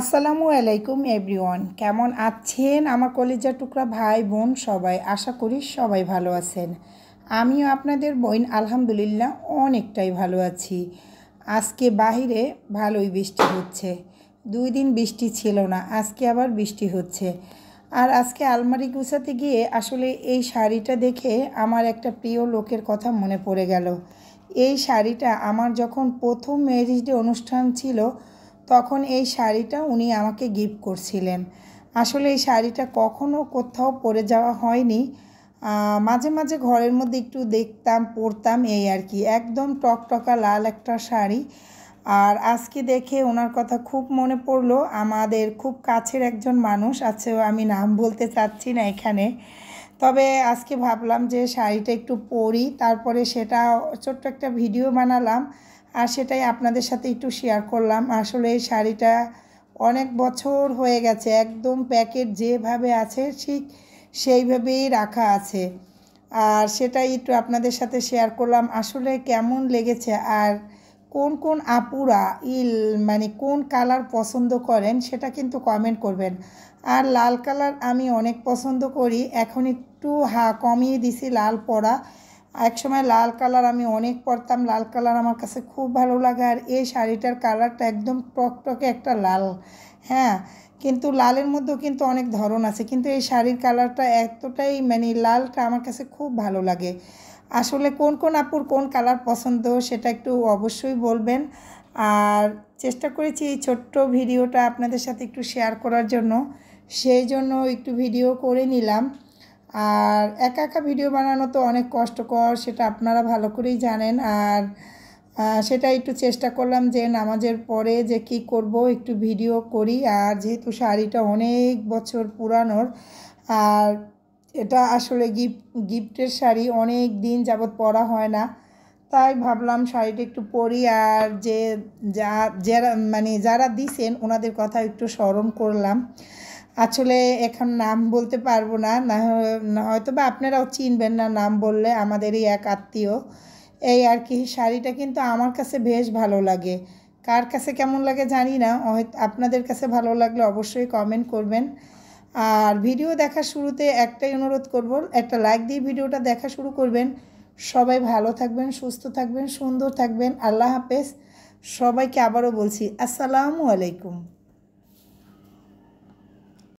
আসসালামু আলাইকুম এভরিওয়ান কেমন আছেন আমার কলেজার টুকরা ভাই বোন সবাই আশা করি সবাই ভালো আছেন আমিও আপনাদের বোন আলহামদুলিল্লাহ অনেকটাই ভালো আছি আজকে বাহিরে ভালোই বৃষ্টি হচ্ছে দুই দিন বৃষ্টি ছিল না আজকে আবার বৃষ্টি হচ্ছে আর আজকে আলমারি গুছাতে গিয়ে আসলে এই শাড়িটা দেখে আমার একটা প্রিয় লোকের কথা মনে পড়ে গেল এই শাড়িটা আমার যখন প্রথম ম্যারিজ ডে অনুষ্ঠান ছিল তখন এই শাড়িটা উনি আমাকে গিফট করছিলেন আসলে এই শাড়িটা কখনো কোথাও পরে যাওয়া হয়নি মাঝে মাঝে ঘরের মধ্যে একটু দেখতাম পরতাম এই আর কি একদম টকটকা লাল একটা শাড়ি আর আজকে দেখে ওনার কথা খুব মনে পড়লো আমাদের খুব কাছের একজন মানুষ আছে আমি নাম বলতে চাচ্ছি না এখানে তবে আজকে ভাবলাম যে শাড়িটা একটু পরি তারপরে সেটা ছোট্ট একটা ভিডিও বানালাম আর সেটাই আপনাদের সাথে একটু শেয়ার করলাম আসলে এই শাড়িটা অনেক বছর হয়ে গেছে একদম প্যাকেট যেভাবে আছে ঠিক সেইভাবেই রাখা আছে আর সেটাই একটু আপনাদের সাথে শেয়ার করলাম আসলে কেমন লেগেছে আর কোন কোন আপুরা ইল মানে কোন কালার পছন্দ করেন সেটা কিন্তু কমেন্ট করবেন আর লাল কালার আমি অনেক পছন্দ করি এখন একটু হা কমিয়ে দিছি লাল পরা এক সময় লাল কালার আমি অনেক পরতাম লাল কালার আমার কাছে খুব ভালো লাগে আর এই শাড়িটার কালারটা একদম টকটকে একটা লাল হ্যাঁ কিন্তু লালের মধ্যেও কিন্তু অনেক ধরন আছে কিন্তু এই শাড়ির কালারটা এতটাই মানে লালটা আমার কাছে খুব ভালো লাগে আসলে কোন কোন আপুর কোন কালার পছন্দ সেটা একটু অবশ্যই বলবেন আর চেষ্টা করেছি এই ছোট্ট ভিডিওটা আপনাদের সাথে একটু শেয়ার করার জন্য সেই জন্য একটু ভিডিও করে নিলাম আর একা একা ভিডিও বানানো তো অনেক কষ্টকর সেটা আপনারা ভালো করেই জানেন আর সেটা একটু চেষ্টা করলাম যে নামাজের পরে যে কি করব একটু ভিডিও করি আর যেহেতু শাড়িটা অনেক বছর পুরানোর আর এটা আসলে গিফট গিফটের শাড়ি অনেক দিন যাবৎ পরা হয় না তাই ভাবলাম শাড়িটা একটু পরি আর যে যা যারা মানে যারা দিছেন ওনাদের কথা একটু স্মরণ করলাম আসলে এখন নাম বলতে পারবো না না হয়তো বা আপনারাও চিনবেন না নাম বললে আমাদেরই এক আত্মীয় এই আর কি শাড়িটা কিন্তু আমার কাছে বেশ ভালো লাগে কার কাছে কেমন লাগে জানি না আপনাদের কাছে ভালো লাগলে অবশ্যই কমেন্ট করবেন আর ভিডিও দেখা শুরুতে একটাই অনুরোধ করব একটা লাইক দিয়ে ভিডিওটা দেখা শুরু করবেন সবাই ভালো থাকবেন সুস্থ থাকবেন সুন্দর থাকবেন আল্লাহ হাফেজ সবাইকে আবারও বলছি আসসালামু আলাইকুম